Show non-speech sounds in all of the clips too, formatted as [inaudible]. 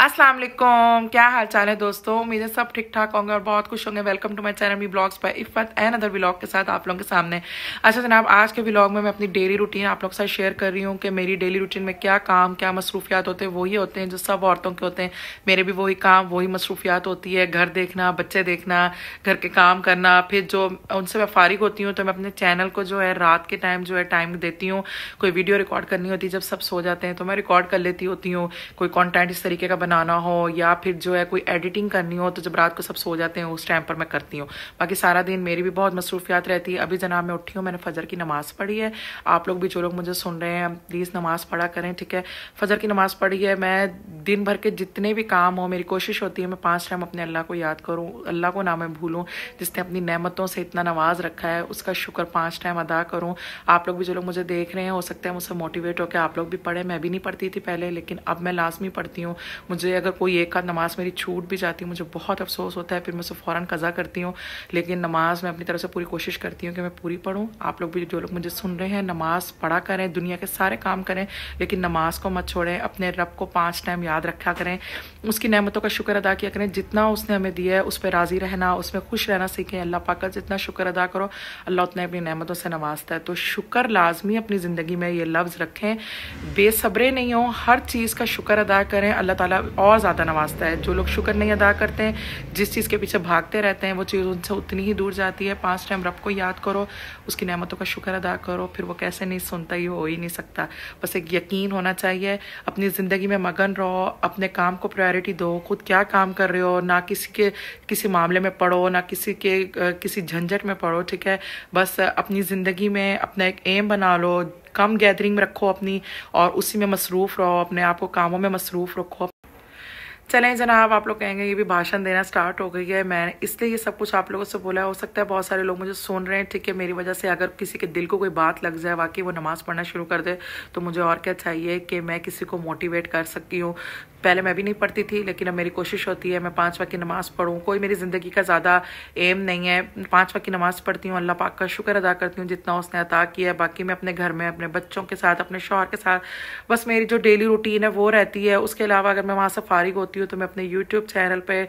असलम क्या हाल चाल है दोस्तों उम्मीद है सब ठीक ठाक होंगे और बहुत खुश होंगे welcome to my channel me blogs पर इफ्फत एंड अदर ब्लॉग के साथ आप लोगों के सामने अच्छा जनाब आज के ब्लॉग में मैं अपनी डेली रूटीन आप लोगों के साथ शेयर कर रही हूँ कि मेरी डेली रूटीन में क्या काम क्या मसरूफियात होते हैं वही होते हैं जो सब औरतों के होते हैं मेरे भी वही काम वही मसरूफियात होती है घर देखना बच्चे देखना घर के काम करना फिर जो उनसे मैं फारिग होती हूँ तो मैं अपने चैनल को जो है रात के टाइम जो है टाइम देती हूँ कोई वीडियो रिकॉर्ड करनी होती है जब सब सो जाते हैं तो मैं रिकॉर्ड कर लेती होती हूँ कोई कॉन्टेंट इस तरीके का बनाना हो या फिर जो है कोई एडिटिंग करनी हो तो जब रात को सब सो जाते हैं उस टाइम पर मैं करती हूँ बाकी सारा दिन मेरी भी बहुत मसरूफियात रहती है अभी जनाब मैं उठी हूँ मैंने फजर की नमाज़ पढ़ी है आप लोग भी जो लोग मुझे सुन रहे हैं प्लीज़ नमाज़ पढ़ा करें ठीक है फजर की नमाज़ पढ़ी है मैं दिन भर के जितने भी काम हो मेरी कोशिश होती है मैं पाँच टाइम अपने अल्लाह को याद करूँ अल्लाह को ना मैं भूलूँ जिसने अपनी नहमतों से इतना नमाज रखा है उसका शुक्र पाँच टाइम अदा करूँ आप लोग भी जो लोग मुझे देख रहे हैं हो सकता है मुझसे मोटिवेट होकर आप लोग भी पढ़े मैं भी नहीं पढ़ती थी पहले लेकिन अब मैं लाजमी पढ़ती हूँ मुझे अगर कोई एक आध नमाज़ मेरी छूट भी जाती है मुझे बहुत अफसोस होता है फिर मैं उसे फ़ौरन कज़ा करती हूँ लेकिन नमाज़ मैं अपनी तरफ से पूरी कोशिश करती हूँ कि मैं पूरी पढ़ूँ आप लोग भी जो लोग मुझे सुन रहे हैं नमाज़ पढ़ा करें दुनिया के सारे काम करें लेकिन नमाज को मत छोड़ें अपने रब को पाँच टाइम याद रखा करें उसकी नहमतों का शुक्र अदा किया करें जितना उसने हमें दिया है उस पर राज़ी रहना उसमें खुश रहना सीखें अल्लाह पाकर जितना शुक्र अदा करो अल्लाह उतने अपनी नहमतों से नवाजता है तो शुक्र लाजमी अपनी ज़िंदगी में ये लफ्ज़ रखें बेसब्रे नहीं हों हर चीज़ का शुक्र अदा करें अल्लाह ताला और ज़्यादा नवाजता है जो लोग शुक्र नहीं अदा करते हैं जिस चीज़ के पीछे भागते रहते हैं वो चीज़ उनसे उतनी ही दूर जाती है पाँच टाइम रब को याद करो उसकी नमतों का शुक्र अदा करो फिर वो कैसे नहीं सुनता ही हो ही नहीं सकता बस एक यकीन होना चाहिए अपनी ज़िंदगी में मगन रहो अपने काम को प्रायोरिटी दो खुद क्या काम कर रहे हो ना किसी के किसी मामले में पढ़ो ना किसी के किसी झंझट में पढ़ो ठीक है बस अपनी ज़िंदगी में अपना एक एम बना लो कम गैदरिंग में रखो अपनी और उसी में मसरूफ़ रहो अपने आप को कामों में मसरूफ़ रखो चलें जनाब आप लोग कहेंगे ये भी भाषण देना स्टार्ट हो गई है मैं इसलिए ये सब कुछ आप लोगों से बोला है हो सकता है बहुत सारे लोग मुझे सुन रहे हैं ठीक है मेरी वजह से अगर किसी के दिल को कोई बात लग जाए वाकई वो नमाज़ पढ़ना शुरू कर दे तो मुझे और क्या चाहिए कि मैं किसी को मोटिवेट कर सकती हूँ पहले मैं भी नहीं पढ़ती थी लेकिन अब मेरी कोशिश होती है मैं पाँच वक्त की नमाज़ पढ़ूँ कोई मेरी ज़िंदगी का ज़्यादा एम नहीं है पाँच वक्त की नमाज़ पढ़ती हूँ अल्लाह पाक का शुक्र अदा करती हूँ जितना उसने अदा किया है बाकी मैं अपने घर में अपने बच्चों के साथ अपने शोहर के साथ बस मेरी जो डेली रूटीन है वो रहती है उसके अलावा अगर मैं वहाँ से फारिग होती हूँ तो मैं अपने यूट्यूब चैनल पर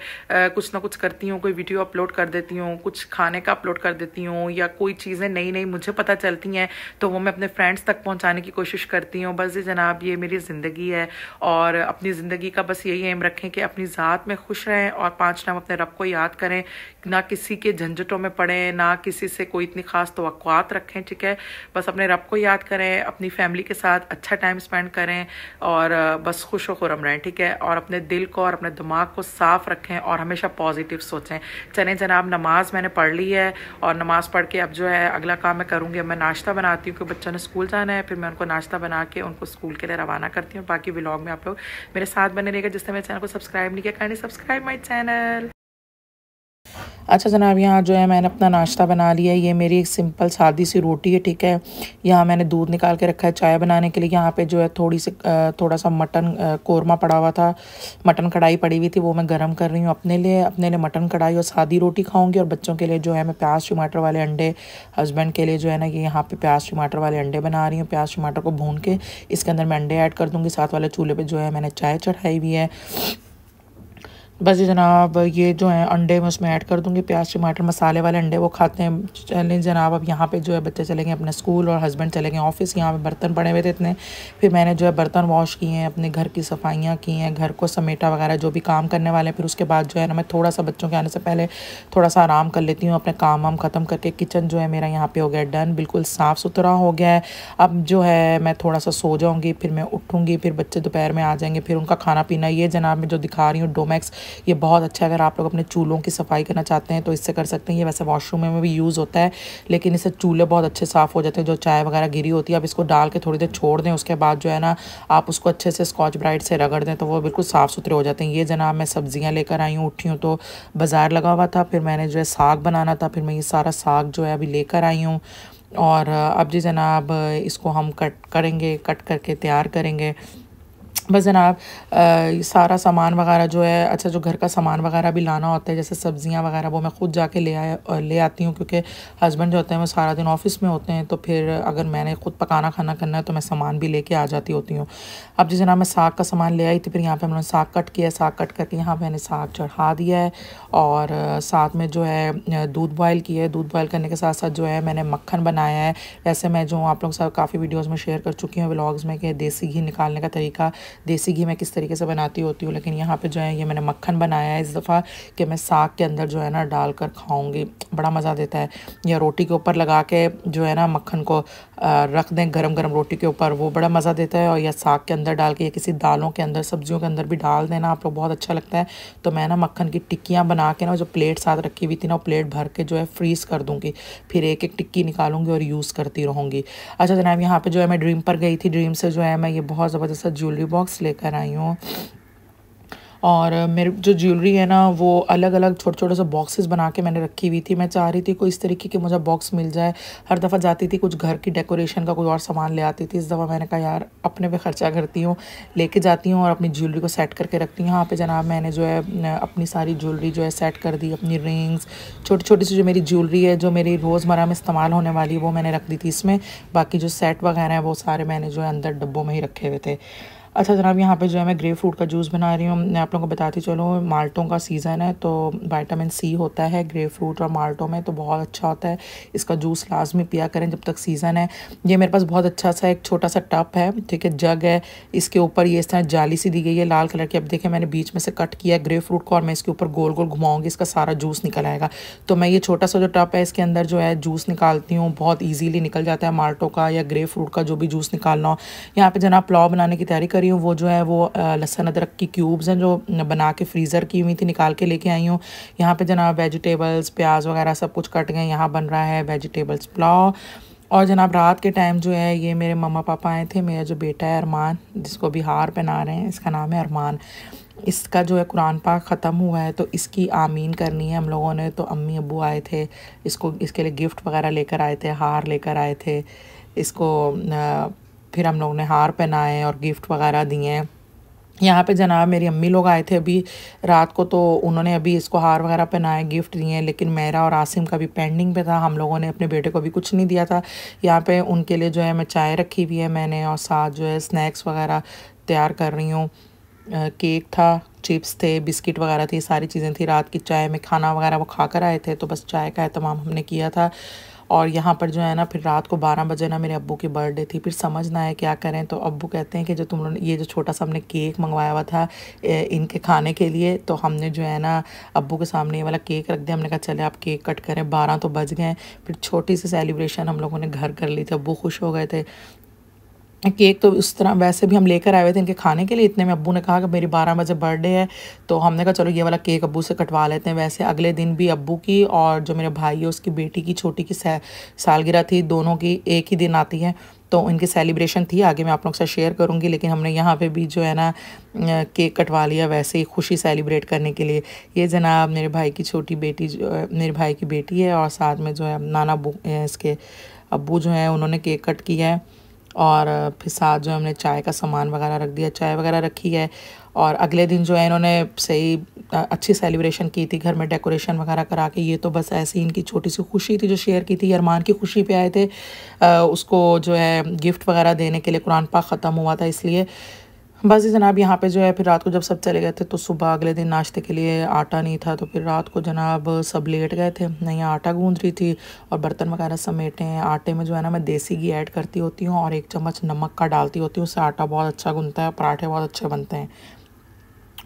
कुछ ना कुछ करती हूँ कोई वीडियो अपलोड कर देती हूँ कुछ खाने का अपलोड कर देती हूँ या कोई चीज़ें नई नई मुझे पता चलती हैं तो वो मैं अपने फ्रेंड्स तक पहुँचाने की कोशिश करती हूँ बस जनाब ये मेरी ज़िंदगी है और अपनी ज़िंदगी ज़िंदगी का बस यही एम रखें कि अपनी ज़ात में खुश रहें और पाँच नाम अपने रब को याद करें ना किसी के झंझटों में पड़ें ना किसी से कोई इतनी ख़ास तो रखें ठीक है बस अपने रब को याद करें अपनी फैमिली के साथ अच्छा टाइम स्पेंड करें और बस खुश खुरम रहें ठीक है और अपने दिल को और अपने दिमाग को साफ़ रखें और हमेशा पॉजिटिव सोचें चलें जनाब नमाज़ मैंने पढ़ ली है और नमाज़ पढ़ के अब जो है अगला काम मैं करूँगी मैं नाश्ता बनाती हूँ कि बच्चों ने स्कूल जाना है फिर मैं उनको नाश्ता बना के उनको स्कूल के लिए रवाना करती हूँ बाकी ब्लॉग में आप लोग मेरे साथ बने रहेगा जिसने मेरे चैनल को सब्सक्राइब नहीं किया कैंडली सब्सक्राइब माई चैनल अच्छा जनाब यहाँ जो है मैंने अपना नाश्ता बना लिया है ये मेरी एक सिंपल सादी सी रोटी है ठीक है यहाँ मैंने दूध निकाल के रखा है चाय बनाने के लिए यहाँ पे जो है थोड़ी सी थोड़ा सा मटन कोरमा पड़ा हुआ था मटन कढ़ाई पड़ी हुई थी वो मैं गर्म कर रही हूँ अपने लिए अपने लिए मटन कढ़ाई और सादी रोटी खाऊँगी और बच्चों के लिए जो है मैं प्याज टमाटर वाले अंडे हस्बैंड के लिए जो है ना ये यहाँ पर प्याज टमाटर वाले अंडे बना रही हूँ प्याज टमाटर को भून के इसके अंदर मैं अंडे ऐड कर दूँगी साथ वाले चूल्हे पर जो है मैंने चाय चढ़ाई हुई है बस जी जनाब ये जो है अंडे मैं उसमें ऐड कर दूँगी प्याज टमाटर मसाले वाले अंडे वो खाते हैं चलें जनाब अब यहाँ पे जो है बच्चे चले गए अपने स्कूल और हस्बैंड चले गए ऑफिस यहाँ पे बर्तन पड़े हुए थे इतने फिर मैंने जो है बर्तन वॉश किए हैं अपने घर की सफाइयाँ की हैं घर को समेटा वगैरह जो भी काम करने वाले हैं फिर उसके बाद जो है ना मैं थोड़ा सा बच्चों के आने से पहले थोड़ा सा आराम कर लेती हूँ अपने काम वाम ख़त्म करके किचन जो है मेरा यहाँ पर हो गया डन बिल्कुल साफ़ सुथरा हो गया है अब जो है मैं थोड़ा सा सो जाऊँगी फिर मैं उठूँगी फिर बच्चे दोपहर में आ जाएंगे फिर उनका खाना पीना ये जनाब मैं जो दिखा रही हूँ डोमैक्स ये बहुत अच्छा है अगर आप लोग अपने चूल्हों की सफाई करना चाहते हैं तो इससे कर सकते हैं ये वैसे वॉशरूम में भी यूज़ होता है लेकिन इससे चूल्हे बहुत अच्छे साफ़ हो जाते हैं जो चाय वगैरह गिरी होती है आप इसको डाल के थोड़ी देर छोड़ दें उसके बाद जो है ना आप उसको अच्छे से स्कॉच ब्राइट से रगड़ दें तो वो बिल्कुल साफ़ सुथरे हो जाते हैं ये जनाब मैं सब्ज़ियाँ लेकर आई हूँ उठी हूँ तो बाज़ार लगा हुआ था फिर मैंने जो है साग बनाना था फिर मैं ये सारा साग जो है अभी लेकर आई हूँ और अब जी जनाब इसको हम कट करेंगे कट करके तैयार करेंगे बस जनाब सारा सामान वगैरह जो है अच्छा जो घर का सामान वगैरह भी लाना होता है जैसे सब्ज़ियाँ वगैरह वो मैं ख़ुद जाके ले आया ले आती हूँ क्योंकि हस्बैंड जो होते हैं वो सारा दिन ऑफिस में होते हैं तो फिर अगर मैंने ख़ुद पकाना खाना करना है तो मैं सामान भी लेके आ जाती होती हूँ अब जी जनाब मैं साग का सामान ले आई थी फिर यहाँ पर हमने साग कट किया साग कट करके यहाँ मैंने साग चढ़ा दिया है और साथ में जो है दूध बॉयल किया है दूध बॉयल करने के साथ साथ जो है मैंने मक्खन बनाया है वैसे मैं जो आप लोग साथ काफ़ी वीडियोज़ में शेयर कर चुकी हूँ ब्लॉग्स में कि देसी घी निकालने का तरीका देसी घी मैं किस तरीके से बनाती होती हूँ लेकिन यहाँ पे जो है ये मैंने मक्खन बनाया है इस दफ़ा कि मैं साग के अंदर जो है ना डाल कर खाऊँगी बड़ा मज़ा देता है या रोटी के ऊपर लगा के जो है ना मक्खन को रख दें गर्म गर्म रोटी के ऊपर वो बड़ा मज़ा देता है और या साग के अंदर डाल के या किसी दालों के अंदर सब्जियों के अंदर भी डाल देना आप लोग बहुत अच्छा लगता है तो मैं ना मक्खन की टिक्कियाँ बना के ना जो प्लेट साथ रखी हुई थी ना वो प्लेट भर के जो है फ्रीज़ कर दूँगी फिर एक एक टिक्की निकालूंगी और यूज़ करती रहूँगी अच्छा जनाब यहाँ पर जो है मैं ड्रीम पर गई थी ड्रीम से जो है मैं ये बहुत ज़बरदस्त ज्वेलरी बॉक्स बॉक्स लेकर आई हूँ और मेरे जो ज्वेलरी है ना वो अलग अलग छोटे छोटे से बॉक्सेस बना के मैंने रखी हुई थी मैं चाह रही थी कोई इस तरीके की मुझे बॉक्स मिल जाए हर दफ़ा जाती थी कुछ घर की डेकोरेशन का कोई और सामान ले आती थी इस दफ़ा मैंने कहा यार अपने पे ख़र्चा करती हूँ लेके जाती हूँ और अपनी ज्वेलरी को सेट करके रखती हूँ यहाँ पर जनाब मैंने जो है अपनी सारी ज्वेलरी जो है सेट कर दी अपनी रिंग्स छोटी छोटी सी जो मेरी ज्वेलरी है जो मेरी रोज़मर्रा में इस्तेमाल होने वाली है वो मैंने रख दी थी इसमें बाकी जो सेट वगैरह है वो सारे मैंने जो है अंदर डब्बों में ही रखे हुए थे अच्छा जनाब यहाँ पे जो है मैं ग्रे फ्रूट का जूस बना रही हूँ मैं आप लोगों को बताती चलूँ माल्टों का सीज़न है तो वाइटामिन सी होता है ग्रे फ्रूट और माल्टों में तो बहुत अच्छा होता है इसका जूस लाजमी पिया करें जब तक सीज़न है ये मेरे पास बहुत अच्छा सा एक छोटा सा टप है ठीक है जग है इसके ऊपर ये इस तरह जाली सी दी गई है लाल कलर की अब देखें मैंने बीच में से कट किया ग्रे फ्रूट को और मैं इसके ऊपर गोल गोल घुमाऊँगी इसका सारा जूस निकल आएगा तो मैं ये छोटा सा जो टप है इसके अंदर जो है जूस निकालती हूँ बहुत ईजीली निकल जाता है माल्टों का या ग्रे फ्रूट का जो भी जूस निकालना हो यहाँ पर जना पुलाव बनाने की तैयारी रही हूँ वो जो है वो लहसन अदरक की क्यूब्स हैं जो बना के फ्रीज़र की हुई थी निकाल के लेके आई हूँ यहाँ पे जनाब वेजिटेबल्स प्याज वगैरह सब कुछ कट गए यहाँ बन रहा है वेजिटेबल्स पुलाव और जनाब रात के टाइम जो है ये मेरे मम्मा पापा आए थे मेरा जो बेटा है अरमान जिसको भी हार पहना रहे हैं इसका नाम है अरमान इसका जो है कुरान पाक ख़त्म हुआ है तो इसकी आमीन करनी है हम लोगों ने तो अम्मी अबू आए थे इसको इसके लिए गिफ्ट वगैरह लेकर आए थे हार लेकर आए थे इसको फिर हम लोग ने हार पहनाए और गिफ्ट वगैरह दिए हैं यहाँ पे जनाब मेरी अम्मी लोग आए थे अभी रात को तो उन्होंने अभी इसको हार वगैरह पहनाए गिफ्ट दिए लेकिन मेरा और आसिम का भी पेंडिंग पे था हम लोगों ने अपने बेटे को भी कुछ नहीं दिया था यहाँ पे उनके लिए जो है मैं चाय रखी हुई है मैंने और साथ जो है स्नैक्स वगैरह तैयार कर रही हूँ केक था चिप्स थे बिस्किट वगैरह थी सारी चीज़ें थी रात की चाय में खाना वगैरह वो खा कर आए थे तो बस चाय का एहतमाम हमने किया था और यहाँ पर जो है ना फिर रात को बारह बजे ना मेरे अब्बू की बर्थडे थी फिर समझना आया क्या करें तो अब्बू कहते हैं कि जो तुम लोग ये जो छोटा सा हमने केक मंगवाया हुआ था इनके खाने के लिए तो हमने जो है ना अब्बू के सामने ये वाला केक रख दिया हमने कहा चले आप केक कट करें बारह तो बज गए फिर छोटी सी सेलिब्रेशन हम लोगों ने घर कर ली थी अब्बू खुश हो गए थे केक तो उस तरह वैसे भी हम लेकर आए हुए थे इनके खाने के लिए इतने में अब्बू ने कहा कि मेरी बारह बजे बर्थडे है तो हमने कहा चलो ये वाला केक अब्बू से कटवा लेते हैं वैसे अगले दिन भी अब्बू की और जो मेरे भाई है उसकी बेटी की छोटी की सालगिरह थी दोनों की एक ही दिन आती है तो इनकी सेलिब्रेशन थी आगे मैं आप लोग से शेयर करूँगी लेकिन हमने यहाँ पर भी जो है ना केक कटवा लिया वैसे ही खुशी सेलिब्रेट करने के लिए ये जनाब मेरे भाई की छोटी बेटी मेरे भाई की बेटी है और साथ में जो है नाना अबू इसके अबू जो हैं उन्होंने केक कट किया है और फिर साथ जो हमने चाय का सामान वगैरह रख दिया चाय वगैरह रखी है और अगले दिन जो है इन्होंने सही अच्छी सेलिब्रेशन की थी घर में डेकोरेशन वगैरह करा के ये तो बस ऐसी इनकी छोटी सी खुशी थी जो शेयर की थी अरमान की खुशी पे आए थे उसको जो है गिफ्ट वगैरह देने के लिए कुरान पाक ख़त्म हुआ था इसलिए बस जनाब यहाँ पे जो है फिर रात को जब सब चले गए थे तो सुबह अगले दिन नाश्ते के लिए आटा नहीं था तो फिर रात को जनाब सब लेट गए थे नहीं आटा गूंज रही थी और बर्तन वगैरह समेटे हैं आटे में जो है ना मैं देसी घी ऐड करती होती हूँ और एक चम्मच नमक का डालती होती हूँ उससे आटा बहुत अच्छा गूंजता है पराठे बहुत अच्छे बनते हैं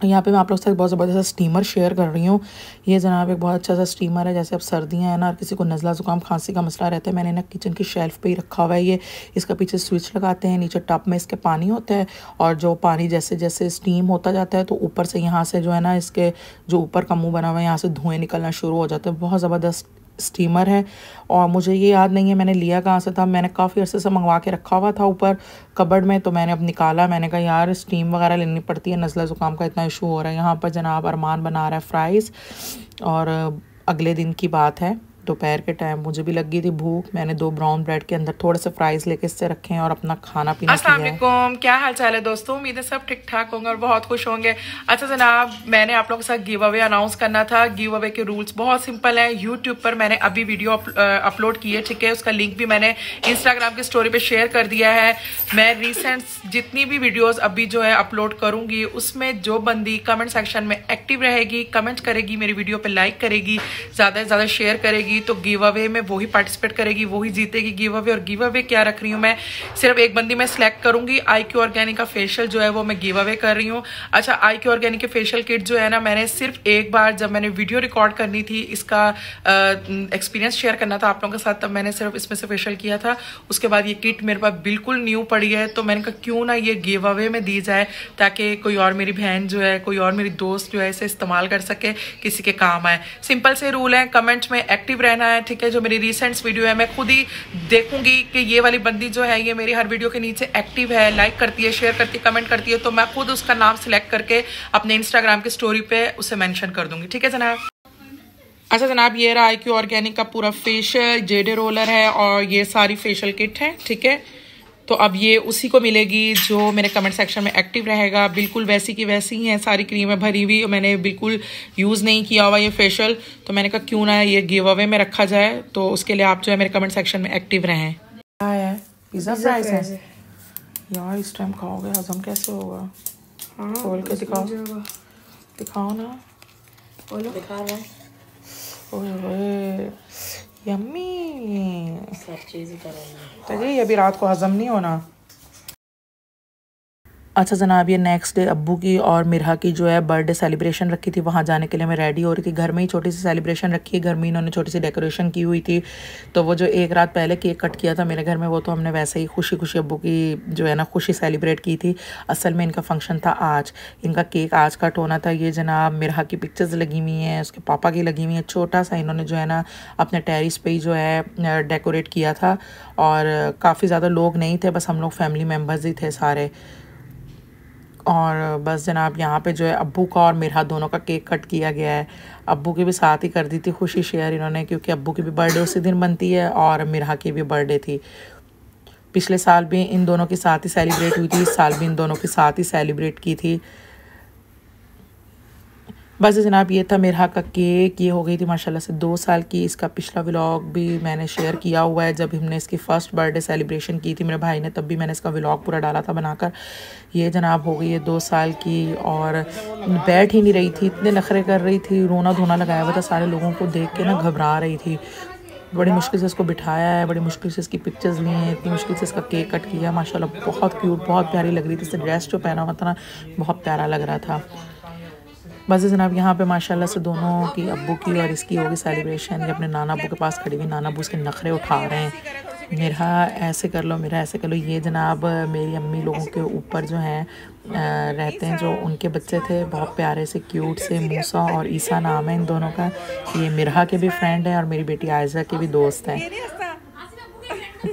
तो यहाँ पे मैं आप लोग से बहुत ज़बरदस्त स्टीमर शेयर कर रही हूँ ये जनाब एक बहुत अच्छा सा स्टीमर है जैसे अब सर्दियाँ हैं ना और किसी को नज़ला ज़ुकाम खांसी का मसला रहता है मैंने ना किचन की शेल्फ पे ही रखा हुआ है ये इसका पीछे स्विच लगाते हैं नीचे टप में इसके पानी होता है और जो पानी जैसे जैसे स्टीम होता जाता है तो ऊपर से यहाँ से जो है ना इसके जो ऊपर का मुँह बना हुआ है यहाँ से धुएँ निकलना शुरू हो जाता है बहुत ज़बरदस्त स्टीमर है और मुझे ये याद नहीं है मैंने लिया कहाँ से था मैंने काफ़ी अर्से से मंगवा के रखा हुआ था ऊपर कबड़ में तो मैंने अब निकाला मैंने कहा यार स्टीम वगैरह लेनी पड़ती है नज़ला ज़ुकाम का इतना इशू हो रहा है यहाँ पर जनाब अरमान बना रहा है फ्राइज़ और अगले दिन की बात है दोपहर के टाइम मुझे भी लगी थी भूख मैंने दो ब्राउन ब्रेड के अंदर थोड़े से फ्राइज लेके इससे रखे हैं और अपना खाना पीना असलम क्या हाल चाल है दोस्तों उम्मीद है सब ठीक ठाक होंगे और बहुत खुश होंगे अच्छा जनाब मैंने आप लोगों के साथ गिव अवे अनाउंस करना था गिव अवे के रूल्स बहुत सिंपल है यूट्यूब पर मैंने अभी वीडियो अपलोड की है ठीक है उसका लिंक भी मैंने इंस्टाग्राम की स्टोरी पर शेयर कर दिया है मैं रिसेंट जितनी भी वीडियोज अभी जो है अपलोड करूंगी उसमें जो बंदी कमेंट सेक्शन में एक्टिव रहेगी कमेंट करेगी मेरी वीडियो पर लाइक करेगी ज्यादा से ज्यादा शेयर करेगी करेगी तो गिव अवे में वो ही पार्टिसिपेट करेगी वो ही जीतेगी गिव अवे और गिव अवे क्या रख रही हूँ मैं सिर्फ एक बंदी मैं सिलेक्ट करूंगी आई क्यू ऑर्गेनिक का फेशियल जो है वो मैं गिव अवे कर रही हूँ अच्छा आई क्यू ऑर्गेनिक के फेशियल किट जो है ना मैंने सिर्फ एक बार जब मैंने वीडियो रिकॉर्ड करनी थी इसका एक्सपीरियंस शेयर करना था आप लोगों के साथ तब मैंने सिर्फ इसमें से फेशियल किया था उसके बाद ये किट मेरे पास बिल्कुल न्यू पड़ी है तो मैंने कहा क्यों ना ये गिव अवे में दी जाए ताकि कोई और मेरी बहन जो है कोई और मेरी दोस्त जो है इसे इस्तेमाल कर सके किसी के काम आए सिंपल से रूल है कमेंट्स में एक्टिव रहना है ठीक है जो मेरी रिसेंट्स वीडियो है मैं खुद ही देखूंगी कि ये वाली बंदी जो है ये मेरी हर वीडियो के नीचे एक्टिव है लाइक करती है शेयर करती है कमेंट करती है तो मैं खुद उसका नाम सिलेक्ट करके अपने इंस्टाग्राम की स्टोरी पे उसे मैंशन कर दूंगी ठीक है जनाब अच्छा जनाब ये रहा आई क्यू ऑर्गेनिक का पूरा फेशियल जेडे रोलर है और ये सारी फेशियल किट है ठीक है तो अब ये उसी को मिलेगी जो मेरे कमेंट सेक्शन में एक्टिव रहेगा बिल्कुल वैसी की वैसी ही हैं सारी क्रीमें भरी हुई मैंने बिल्कुल यूज़ नहीं किया हुआ ये फेशियल तो मैंने कहा क्यों ना ये गिव अवे में रखा जाए तो उसके लिए आप जो है मेरे कमेंट सेक्शन में एक्टिव रहें पिज़्ज़ा फ्राइज है यार इस टाइम खाओगे हजम कैसे होगा हाँ, खोल के दिखाओ दिखाओ ना बोलो दिखा रहे यम्मी सब चीज़ करेंगे तो ये अभी रात को हजम नहीं होना अच्छा जनाब ये नेक्स्ट डे अब्बू की और मिरहा की जो है बर्थडे सेलिब्रेशन रखी थी वहाँ जाने के लिए मैं रेडी हो रही थी घर में ही छोटी सी सेलिब्रेशन रखी है घर में इन्होंने छोटी सी डेकोरेशन की हुई थी तो वो जो एक रात पहले केक कट किया था मेरे घर में वो तो हमने वैसे ही खुशी खुशी अब्बू की जो है ना खुशी सेलिब्रेट की थी असल में इनका फंक्शन था आज इनका केक आज कट होना था ये जनाब मिरहा की पिक्चर्स लगी हुई हैं उसके पापा की लगी हुई हैं छोटा सा इन्होंने जो है ना अपने टेरिस पे ही जो है डेकोरेट किया था और काफ़ी ज़्यादा लोग नहीं थे बस हम लोग फैमिली मेम्बर्स ही थे सारे और बस जनाब यहाँ पे जो है अब्बू का और मेरा दोनों का केक कट किया गया है अब्बू के भी साथ ही कर दी थी खुशी शेयर इन्होंने क्योंकि अब्बू की भी बर्थडे उसी दिन बनती है और मेरा की भी बर्थडे थी पिछले साल भी इन दोनों के साथ ही सेलिब्रेट हुई थी इस साल भी इन दोनों के साथ ही सेलिब्रेट की थी बस जनाब ये था मेरा का केक ये हो गई थी माशाल्लाह से दो साल की इसका पिछला व्लॉग भी मैंने शेयर किया हुआ है जब हमने इसकी फ़र्स्ट बर्थडे सेलिब्रेशन की थी मेरे भाई ने तब भी मैंने इसका व्लॉग पूरा डाला था बनाकर ये जनाब हो गई है दो साल की और बैठ ही नहीं रही थी इतने नखरे कर रही थी रोना धोना लगाया हुआ था सारे लोगों को देख के ना घबरा रही थी बड़ी मुश्किल से इसको बिठाया है बड़ी मुश्किल से इसकी पिक्चर्स ली हैं इतनी मुश्किल से इसका केक कट किया माशाल्लाह बहुत क्यूट बहुत प्यारी लग रही थी इससे ड्रेस जो पहना हुआ था ना बहुत प्यारा लग रहा था बस जनाब यहाँ पे माशाल्लाह से दोनों की अबू की और इसकी होगी सेलिब्रेशन अपने नाना अबू के पास खड़ी हुई नाना अबू उसके नखरे उठा रहे हैं मेरा ऐसे कर लो मेरा ऐसे कर लो ये जनाब मेरी अम्मी लोगों के ऊपर जो हैं रहते हैं जो उनके बच्चे थे बहुत प्यारे से क्यूट से मूसा और ईसा नाम है इन दोनों का ये मिरहा के भी फ्रेंड हैं और मेरी बेटी आयजा के भी दोस्त हैं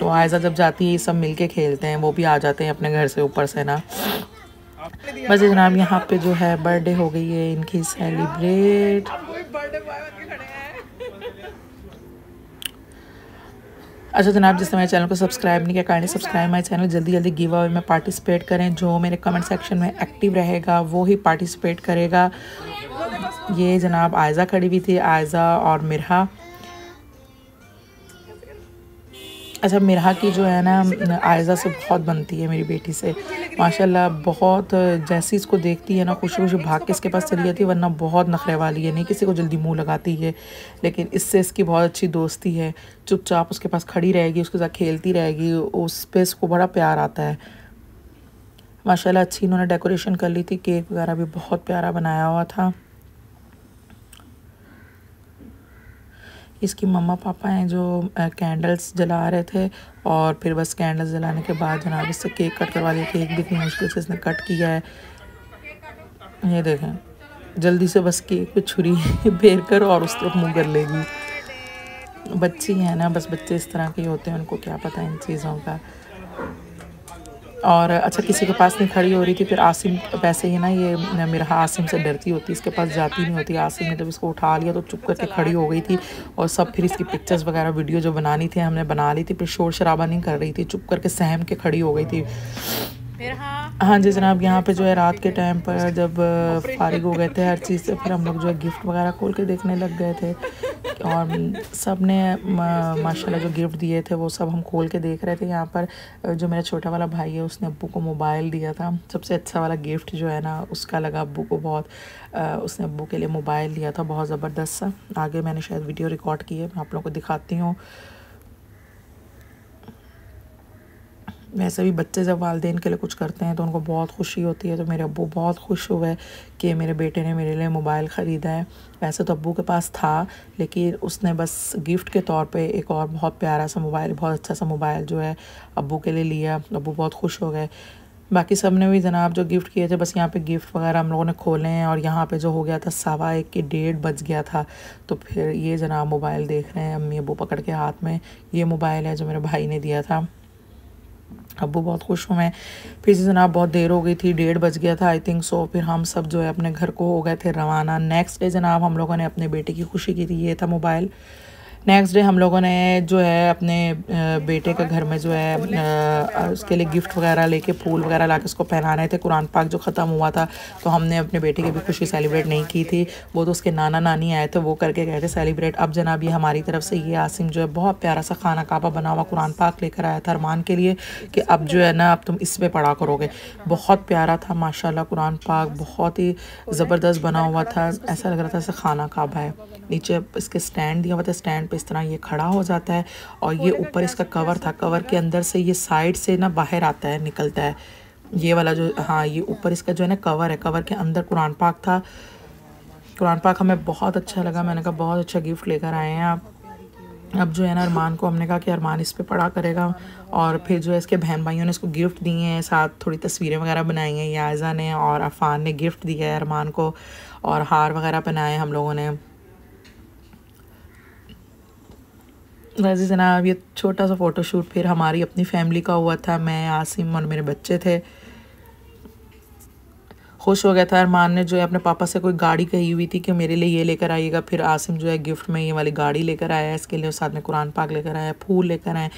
तो आयजा जब जाती है ये सब मिल के खेलते हैं वो भी आ जाते हैं अपने घर से ऊपर से ना बस जनाब यहाँ पे जो है बर्थडे हो गई है इनकी सेलिब्रेट अच्छा जनाब जिसने मेरे चैनल को सब्सक्राइब नहीं किया कारण सब्सक्राइब माई चैनल जल्दी जल्दी गिव अवे में पार्टिसिपेट करें जो मेरे कमेंट सेक्शन में एक्टिव रहेगा वो ही पार्टिसिपेट करेगा ये जनाब आयज़ा खड़ी हुई थी आयज़ा और मिरहा अच्छा मिरहा की जो है ना आयज़ा से बहुत बनती है मेरी बेटी से माशाल्लाह बहुत जैसी इसको देखती है ना खुशी खुशी भाग के इसके पास चली जाती है वरना बहुत नखरे वाली है नहीं किसी को जल्दी मुंह लगाती है लेकिन इससे इसकी बहुत अच्छी दोस्ती है चुपचाप उसके पास खड़ी रहेगी उसके साथ खेलती रहेगी उस पर इसको बड़ा प्यार आता है माशाल्लाह अच्छी इन्होंने डेकोरेशन कर ली थी केक वगैरह भी बहुत प्यारा बनाया हुआ था इसकी मम्मा पापा हैं जो कैंडल्स जला रहे थे और फिर बस कैंडल्स जलाने के बाद जनाब इससे केक कट करवा दिया केक भी इतनी मुश्किल से इसने कट किया है ये देखें जल्दी से बस केक पे छुरी फेर [laughs] कर और उस तरफ मुँह कर लेगी बच्ची हैं ना बस बच्चे इस तरह के होते हैं उनको क्या पता इन चीज़ों का और अच्छा किसी के पास नहीं खड़ी हो रही थी फिर आसिम वैसे ही ना ये मेरा आसिम से डरती होती इसके पास जाती नहीं होती आसिम ने जब इसको उठा लिया तो चुप करके खड़ी हो गई थी और सब फिर इसकी पिक्चर्स वगैरह वीडियो जो बनानी थी हमने बना ली थी फिर शोर शराबा नहीं कर रही थी चुप करके सहम के खड़ी हो गई थी हाँ जी जनाब यहाँ पे जो है रात के टाइम पर जब फारिग हो गए थे हर चीज़ से फिर हम लोग जो है गिफ्ट वगैरह खोल के देखने लग गए थे और सब ने माशाल्लाह जो गिफ्ट दिए थे वो सब हम खोल के देख रहे थे यहाँ पर जो मेरा छोटा वाला भाई है उसने अबू को मोबाइल दिया था सबसे अच्छा वाला गिफ्ट जो है ना उसका लगा अबू को बहुत उसने अबू के लिए मोबाइल दिया था बहुत ज़बरदस्त सा आगे मैंने शायद वीडियो रिकॉर्ड की है मैं आप लोगों को दिखाती हूँ वैसे भी बच्चे जब वालदे के लिए कुछ करते हैं तो उनको बहुत खुशी होती है तो मेरे अबू बहुत खुश हुए कि मेरे बेटे ने मेरे लिए मोबाइल ख़रीदा है वैसे तो अबू के पास था लेकिन उसने बस गिफ्ट के तौर पे एक और बहुत प्यारा सा मोबाइल बहुत अच्छा सा मोबाइल जो है अबू के लिए लिया अबू बहुत खुश हो गए बाकी सब ने भी जनाब जो गिफ्ट किए थे बस यहाँ पे गिफ्ट वगैरह हम लोगों ने खोले हैं और यहाँ पे जो हो गया था सवा एक की डेढ़ बज गया था तो फिर ये जनाब मोबाइल देख रहे हैं अम्मी अबू पकड़ के हाथ में ये मोबाइल है जो मेरे भाई ने दिया था अबू बहुत खुश हुए फिर जनाब बहुत देर हो गई थी डेढ़ बज गया था आई थिंक सो फिर हम सब जो है अपने घर को हो गए थे रवाना नेक्स्ट डे जनाब हम लोगों ने अपने बेटे की खुशी की थी ये था मोबाइल नेक्स्ट डे हम लोगों ने जो है अपने बेटे के घर में जो है उसके लिए गिफ्ट वगैरह लेके फूल वगैरह ला उसको उसको रहे थे कुरान पाक जो ख़त्म हुआ था तो हमने अपने बेटे की भी खुशी सेलिब्रेट नहीं की थी वो तो उसके नाना नानी आए थे वो करके गए थे सेलिब्रेट अब जनाब ये हमारी तरफ से ये आसिम जो है बहुत प्यारा सा खाना काबा बना हुआ कुरान पाक लेकर आया था अरमान के लिए कि अब जो है ना अब तुम इस पर पढ़ा करोगे बहुत प्यारा था माशाला कुरान पाक बहुत ही ज़बरदस्त बना हुआ था ऐसा लग रहा था ऐसा खाना काबा है नीचे इसके स्टैंड दिया हुआ था स्टैंड पे इस तरह ये खड़ा हो जाता है और ये ऊपर इसका कवर था कवर के अंदर से ये साइड से ना बाहर आता है निकलता है ये वाला जो हाँ ये अच्छा। ऊपर इसका जो है ना कवर है कवर के अंदर कुरान पाक था कुरान पाक हमें बहुत अच्छा, अच्छा लगा अच्छा, मैंने कहा बहुत अच्छा गिफ्ट लेकर आए हैं आप अब जो है ना अरमान को हमने कहा कि अरमान इस पर पढ़ा करेगा और फिर जो है इसके बहन भाइयों ने इसको गिफ्ट दिए हैं साथ थोड़ी तस्वीरें वगैरह बनाई हैं याजा ने और अफ़ान ने गिफ्ट दिया है अरमान को और हार वगैरह पहनाए हम लोगों ने वैसे जनाब ये छोटा सा फ़ोटोशूट फिर हमारी अपनी फैमिली का हुआ था मैं आसिम और मेरे बच्चे थे खुश हो गया था अरमान ने जो है अपने पापा से कोई गाड़ी कही हुई थी कि मेरे लिए ये लेकर आइएगा फिर आसिम जो है गिफ्ट में ये वाली गाड़ी लेकर आया है इसके लिए साथ में कुरान पाक लेकर आया फूल लेकर आए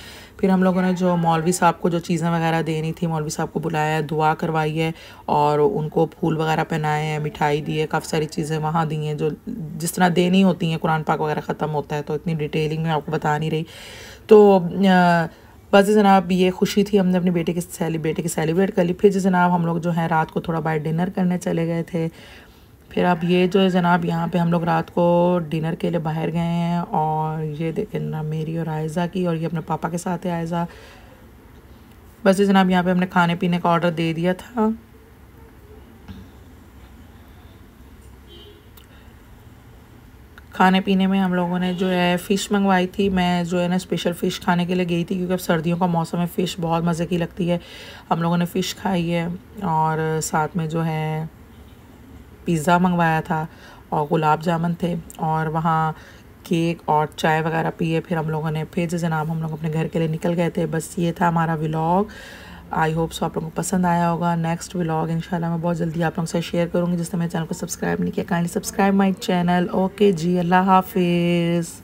फिर हम लोगों ने जो मौलवी साहब को जो चीज़ें वगैरह देनी थी मौलवी साहब को बुलाया है दुआ करवाई है और उनको फूल वगैरह पहनाए हैं मिठाई दी है काफ़ी सारी चीज़ें वहाँ दी हैं जो जिस तरह देनी होती हैं कुरान पाक वगैरह ख़त्म होता है तो इतनी डिटेलिंग में आपको बता नहीं रही तो बस जनाब ये खुशी थी हमने अपने बेटे की सेली बेटे की सेलिब्रेट कर ली फिर जनाब हम लोग जो है रात को थोड़ा बाहर डिनर करने चले गए थे फिर अब ये जो है जनाब यहाँ पे हम लोग रात को डिनर के लिए बाहर गए हैं और ये देखें ना मेरी और आयज़ा की और ये अपने पापा के साथ है आयज़ा बस जनाब यहाँ पे हमने खाने पीने का ऑर्डर दे दिया था खाने पीने में हम लोगों ने जो है फ़िश मंगवाई थी मैं जो है ना स्पेशल फ़िश खाने के लिए गई थी क्योंकि अब सर्दियों का मौसम है फ़िश बहुत मज़े की लगती है हम लोगों ने फ़िश खाई है और साथ में जो है पिज़्ज़ा मंगवाया था और गुलाब जामुन थे और वहाँ केक और चाय वगैरह पिए फिर हम लोगों ने फिर जनाब हम लोग अपने घर के लिए निकल गए थे बस ये था हमारा व्लॉग आई होप सो आप लोगों को पसंद आया होगा नेक्स्ट व्लॉग इंशाल्लाह मैं बहुत जल्दी आप लोगों से शेयर करूँगी जिससे मेरे चैनल को सब्सक्राइब नहीं किया kindly subscribe my channel okay जी अल्लाह हाफिज़